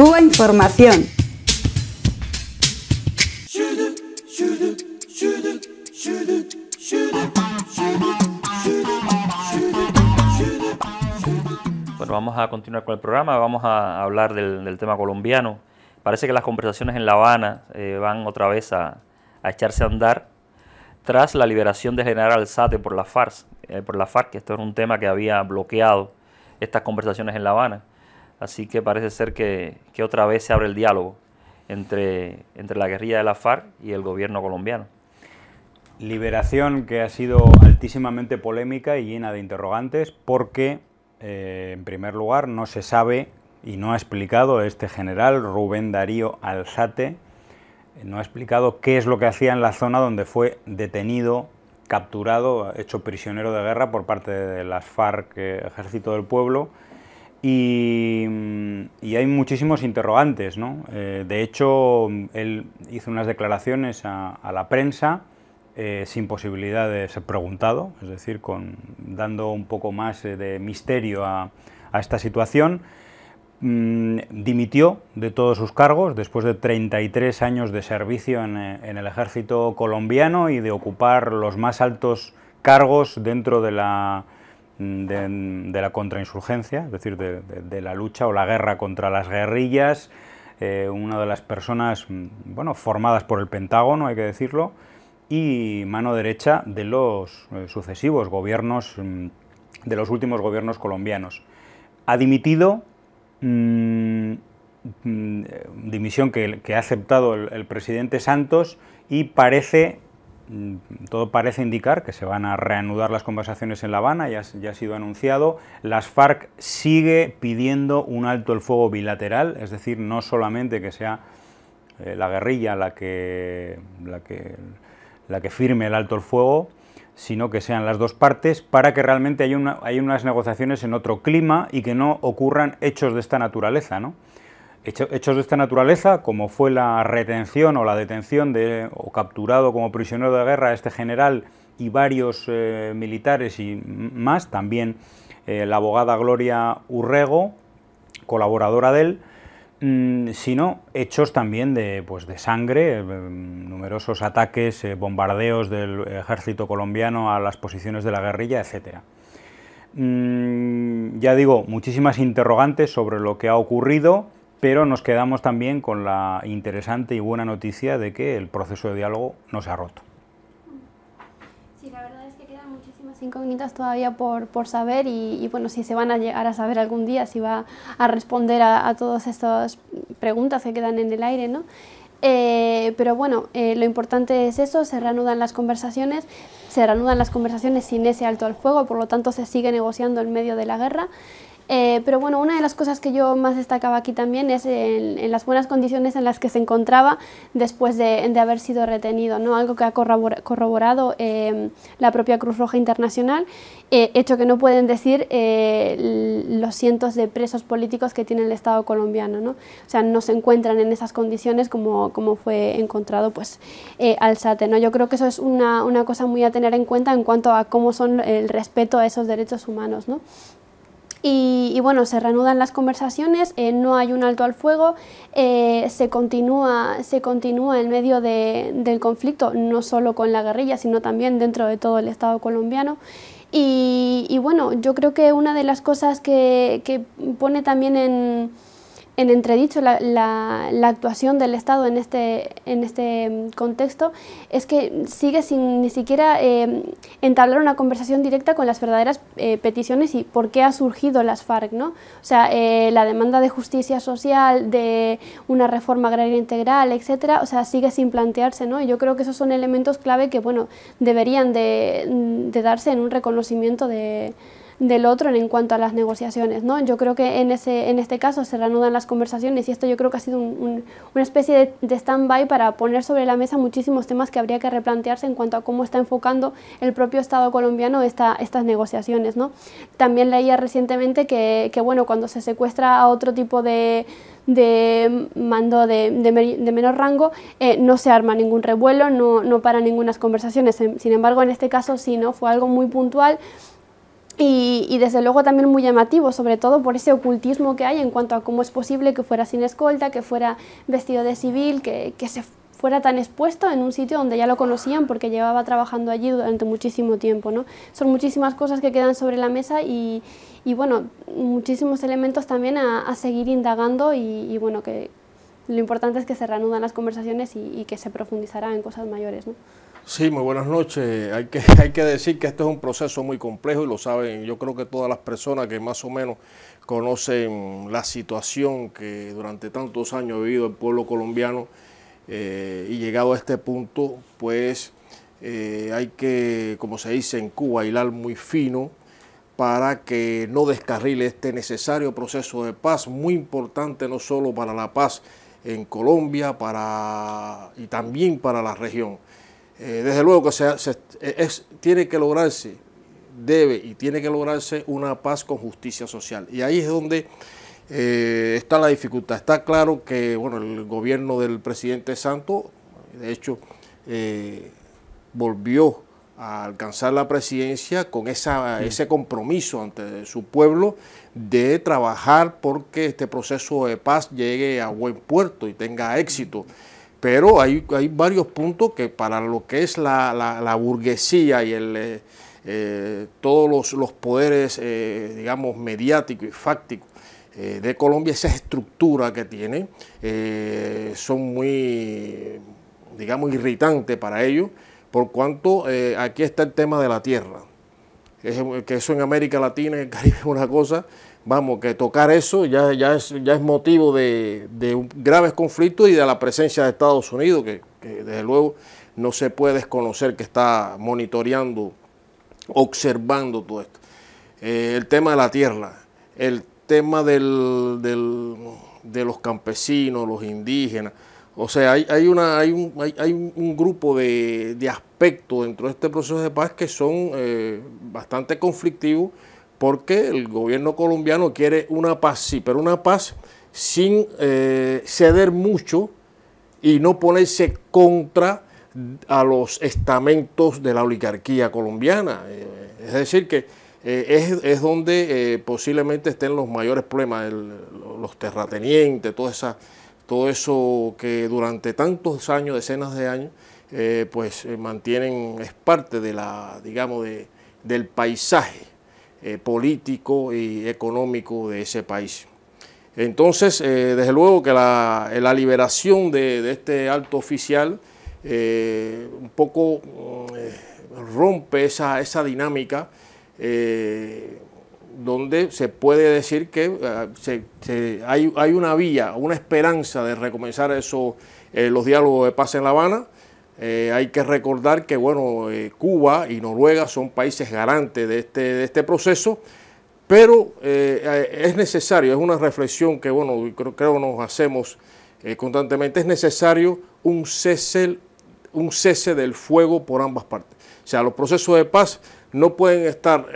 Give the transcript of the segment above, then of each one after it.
Cuba Información. Bueno, vamos a continuar con el programa, vamos a hablar del, tema colombiano. Parece que las conversaciones en La Habana eh, van otra vez a, echarse a andar tras la liberación de General Alzate por la FARC, eh, por la FARC, que esto era un tema que había bloqueado estas conversaciones en La Habana. Así que parece ser que, otra vez se abre el diálogo entre, la guerrilla de la FARC y el gobierno colombiano. Liberación que ha sido altísimamente polémica y llena de interrogantes porque, eh, en primer lugar, no se sabe y no ha explicado este general Rubén Darío Alzate, no ha explicado qué es lo que hacía en la zona donde fue detenido, capturado, hecho prisionero de guerra por parte de las FARC, eh, Ejército del Pueblo, Mm, y, hay muchísimos interrogantes. ¿no? Eh, de hecho, él hizo unas declaraciones a, la prensa eh, sin posibilidad de ser preguntado, es decir, con, dando un poco más eh, de misterio a, esta situación. Mm, dimitió de todos sus cargos después de 33 años de servicio en el ejército colombiano y de ocupar los más altos cargos dentro de la de, la contrainsurgencia, es decir, de, la lucha o la guerra contra las guerrillas, eh, una de las personas mm, bueno, formadas por el Pentágono, hay que decirlo, y mano derecha de los eh, sucesivos gobiernos, mm, de los últimos gobiernos colombianos. Ha dimitido, mm, eh, dimisión que, ha aceptado el presidente Santos y parece Mm, todo parece indicar que se van a reanudar las conversaciones en La Habana, ya, ha sido anunciado. Las FARC sigue pidiendo un alto el fuego bilateral, es decir, no solamente que sea eh, la guerrilla la que, la, que, firme el alto el fuego, sino que sean las dos partes para que realmente haya, haya unas negociaciones en otro clima y que no ocurran hechos de esta naturaleza. ¿no? Hechos de esta naturaleza, como fue la retención o la detención de, o capturado como prisionero de guerra este general y varios eh, militares y más, también eh, la abogada Gloria Urrego, colaboradora de él, mm, sino hechos también de, pues, de sangre, eh, numerosos ataques, bombardeos del ejército colombiano a las posiciones de la guerrilla, etc. Mm, ya digo, muchísimas interrogantes sobre lo que ha ocurrido pero nos quedamos también con la interesante y buena noticia de que el proceso de diálogo no se ha roto. Sí, la verdad es que quedan muchísimas incógnitas todavía por, por saber y, bueno, si se van a llegar a saber algún día, si va a responder a, todas estas preguntas que quedan en el aire, ¿no? Eh, pero bueno, eh, lo importante es eso, se reanudan las conversaciones, se reanudan las conversaciones sin ese alto al fuego, por lo tanto se sigue negociando en medio de la guerra eh, pero bueno, una de las cosas que yo más destacaba aquí también es en, las buenas condiciones en las que se encontraba después de, haber sido retenido, ¿no? algo que ha corroborado eh, la propia Cruz Roja Internacional, eh, hecho que no pueden decir los cientos de presos políticos que tiene el Estado colombiano. ¿no? O sea, no se encuentran en esas condiciones como, como fue encontrado pues, Sáter, ¿no? Yo creo que eso es una, una, cosa muy a tener en cuenta en cuanto a cómo son el respeto a esos derechos humanos. ¿no? Y, bueno, se reanudan las conversaciones, eh, no hay un alto al fuego, eh, se, continúa, se continúa en medio de, del conflicto, no solo con la guerrilla, sino también dentro de todo el Estado colombiano. Y, y bueno, yo creo que una de las cosas que pone también en, en entredicho la, la, actuación del Estado en este, en este mm, contexto es que sigue sin ni siquiera eh, entablar una conversación directa con las verdaderas eh, peticiones y por qué ha surgido las FARC. ¿no? O sea, eh, la demanda de justicia social, de una reforma agraria integral, etcétera, o sea, sigue sin plantearse. ¿no? Y yo creo que esos son elementos clave que bueno, deberían de mm, darse en un reconocimiento de del otro en cuanto a las negociaciones. ¿no? Yo creo que en, ese, en este caso se reanudan las conversaciones y esto yo creo que ha sido una especie de, stand-by para poner sobre la mesa muchísimos temas que habría que replantearse en cuanto a cómo está enfocando el propio Estado colombiano estas negociaciones. ¿no? También leía recientemente que, bueno, cuando se secuestra a otro tipo de mando de, menor rango, eh, no se arma ningún revuelo, no, no para ninguna conversaciones. Sin embargo, en este caso sí, ¿no? Fue algo muy puntual y, desde luego también muy llamativo, sobre todo por ese ocultismo que hay en cuanto a cómo es posible que fuera sin escolta, que fuera vestido de civil, que, que se fuera tan expuesto en un sitio donde ya lo conocían porque llevaba trabajando allí durante muchísimo tiempo. ¿no? Son muchísimas cosas que quedan sobre la mesa y, y bueno, muchísimos elementos también a, seguir indagando y, bueno, que lo importante es que se reanudan las conversaciones y, que se profundizará en cosas mayores. Sí, muy buenas noches. Hay que, hay que decir que este es un proceso muy complejo y lo saben, yo creo que todas las personas que más o menos conocen la situación que durante tantos años ha vivido el pueblo colombiano eh, y llegado a este punto, pues eh, hay que, como se dice en Cuba, hilar muy fino para que no descarrile este necesario proceso de paz, muy importante no solo para la paz en Colombia para, y también para la región. Eh, desde luego que se, eh, tiene que lograrse, debe y tiene que lograrse una paz con justicia social. Y ahí es donde eh, está la dificultad. Está claro que el gobierno del presidente Santos, de hecho, volvió a alcanzar la presidencia con ese compromiso ante su pueblo de trabajar porque este proceso de paz llegue a buen puerto y tenga éxito pero hay, varios puntos que para lo que es la, la, burguesía y el, eh, eh, todos los, poderes, eh, digamos, mediáticos y fácticos de Colombia, esa estructura que tiene, son muy, digamos, irritantes para ellos, por cuanto aquí está el tema de la tierra, que eso en América Latina y el Caribe es una cosa, vamos, que tocar eso ya, ya, es, ya es motivo de, de graves conflictos y de la presencia de Estados Unidos, que, desde luego no se puede desconocer que está monitoreando, observando todo esto. Eh, el tema de la tierra, el tema de los campesinos, los indígenas. O sea, hay, una, hay, un, grupo de, aspectos dentro de este proceso de paz que son eh, bastante conflictivos porque el gobierno colombiano quiere una paz, sí, pero una paz sin eh, ceder mucho y no ponerse contra a los estamentos de la oligarquía colombiana. Eh, es decir, que eh, es, donde posiblemente estén los mayores problemas, los terratenientes, toda esa, todo eso que durante tantos años, decenas de años, pues mantienen, es parte de la, digamos, del paisaje eh, político y económico de ese país. Entonces, eh, desde luego que la, eh, liberación de, este alto oficial un poco mm, rompe esa, dinámica donde se puede decir que hay, una vía, una esperanza de recomenzar los diálogos de paz en La Habana, eh, hay que recordar que bueno, eh, Cuba y Noruega son países garantes de este, este proceso, pero eh, es necesario, es una reflexión que bueno, creo, creo nos hacemos constantemente, es necesario un cese, un cese del fuego por ambas partes. O sea, los procesos de paz no pueden estar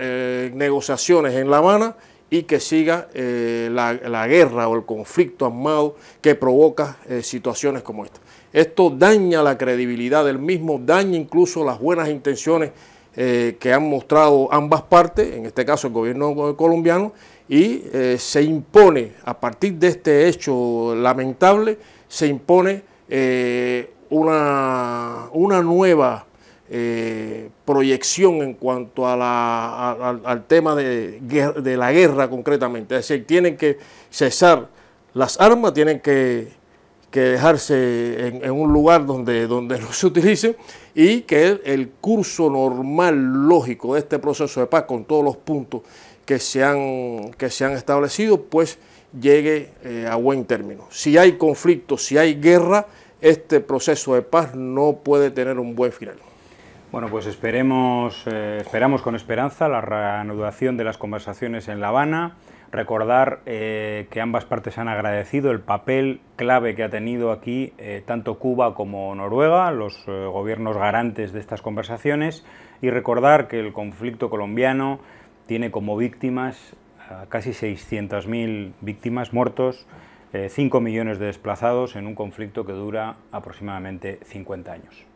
negociaciones en La Habana y que siga la, la, guerra o el conflicto armado que provoca situaciones como esta. Esto daña la credibilidad del mismo, daña incluso las buenas intenciones eh, que han mostrado ambas partes, en este caso el gobierno colombiano, y eh, se impone, a partir de este hecho lamentable, se impone eh, una, una, nueva proyección en cuanto al tema de la guerra concretamente. Es decir, tienen que cesar las armas, tienen que que dejarse en, un lugar donde, donde no se utilice y que el curso normal lógico de este proceso de paz con todos los puntos que se han, que se han establecido, pues llegue eh, a buen término. Si hay conflicto, si hay guerra, este proceso de paz no puede tener un buen final. Bueno, pues esperemos, eh, esperamos con esperanza la reanudación de las conversaciones en La Habana. Recordar eh, que ambas partes han agradecido el papel clave que ha tenido aquí eh, tanto Cuba como Noruega, los eh, gobiernos garantes de estas conversaciones, y recordar que el conflicto colombiano tiene como víctimas casi 600.000 víctimas muertos, 5 millones de desplazados en un conflicto que dura aproximadamente 50 años.